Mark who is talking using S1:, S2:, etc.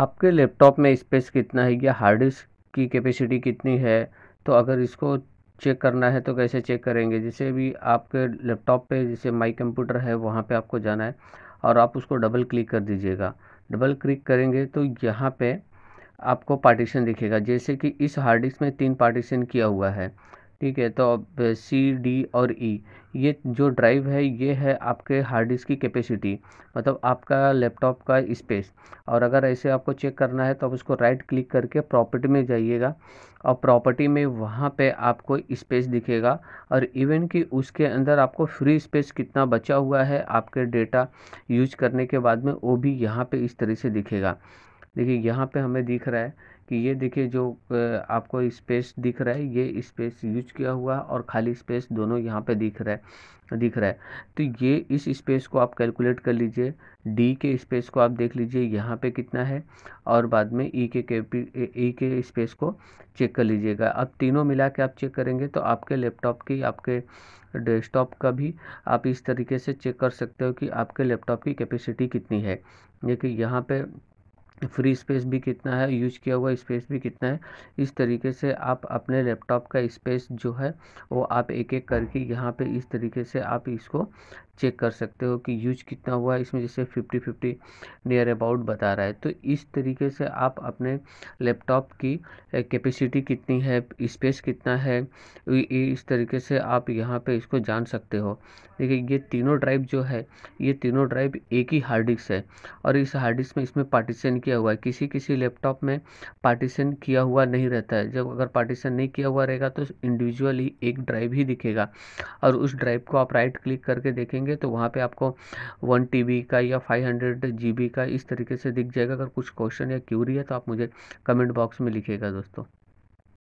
S1: आपके लैपटॉप में स्पेस कितना है या हार्ड डिस्क की कैपेसिटी कितनी है तो अगर इसको चेक करना है तो कैसे चेक करेंगे जैसे भी आपके लैपटॉप पे जैसे माई कंप्यूटर है वहाँ पे आपको जाना है और आप उसको डबल क्लिक कर दीजिएगा डबल क्लिक करेंगे तो यहाँ पे आपको पार्टीशन दिखेगा जैसे कि इस हार्ड डिस्क में तीन पार्टीशन किया हुआ है ठीक है तो अब सी डी और ई e, ये जो ड्राइव है ये है आपके हार्ड डिस्क की कैपेसिटी मतलब आपका लैपटॉप का स्पेस और अगर ऐसे आपको चेक करना है तो आप उसको राइट क्लिक करके प्रॉपर्टी में जाइएगा और प्रॉपर्टी में वहाँ पे आपको स्पेस दिखेगा और इवन कि उसके अंदर आपको फ्री स्पेस कितना बचा हुआ है आपके डेटा यूज करने के बाद में वो भी यहाँ पर इस तरह से दिखेगा देखिए यहाँ पर हमें दिख रहा है कि ये देखिए जो आपको स्पेस दिख रहा है ये स्पेस यूज किया हुआ और खाली स्पेस दोनों यहाँ पे दिख रहा है दिख रहा है तो ये इस स्पेस को आप कैलकुलेट कर लीजिए डी के स्पेस को आप देख लीजिए यहाँ पे कितना है और बाद में ई के ई के स्पेस को चेक कर लीजिएगा अब तीनों मिला के आप चेक करेंगे तो आपके लैपटॉप की आपके डेस्कटॉप का भी आप इस तरीके से चेक कर सकते हो कि आपके लैपटॉप की कैपेसिटी कितनी है देखिए यहाँ पे फ्री स्पेस भी कितना है यूज किया हुआ स्पेस भी कितना है इस तरीके से आप अपने लैपटॉप का स्पेस जो है वो आप एक एक करके यहाँ पे इस तरीके से आप इसको चेक कर सकते हो कि यूज कितना हुआ है इसमें जैसे फिफ्टी फिफ्टी नियर अबाउट बता रहा है तो इस तरीके से आप अपने लैपटॉप की कैपेसिटी कितनी है स्पेस कितना है इस तरीके से आप यहाँ पे इसको जान सकते हो देखिए ये तीनों ड्राइव जो है ये तीनों ड्राइव एक ही हार्ड डिस्क है और इस हार्ड डिस्क में इसमें पार्टीशन किया किया हुआ है किसी किसी लैपटॉप में पार्टीशन किया हुआ नहीं रहता है जब अगर पार्टीशन नहीं किया हुआ रहेगा तो इंडिविजुअली एक ड्राइव ही दिखेगा और उस ड्राइव को आप राइट क्लिक करके देखेंगे तो वहाँ पर आपको वन टी का या फाइव हंड्रेड का इस तरीके से दिख जाएगा अगर कुछ क्वेश्चन या क्यूरी है तो आप मुझे कमेंट बॉक्स में लिखेगा दोस्तों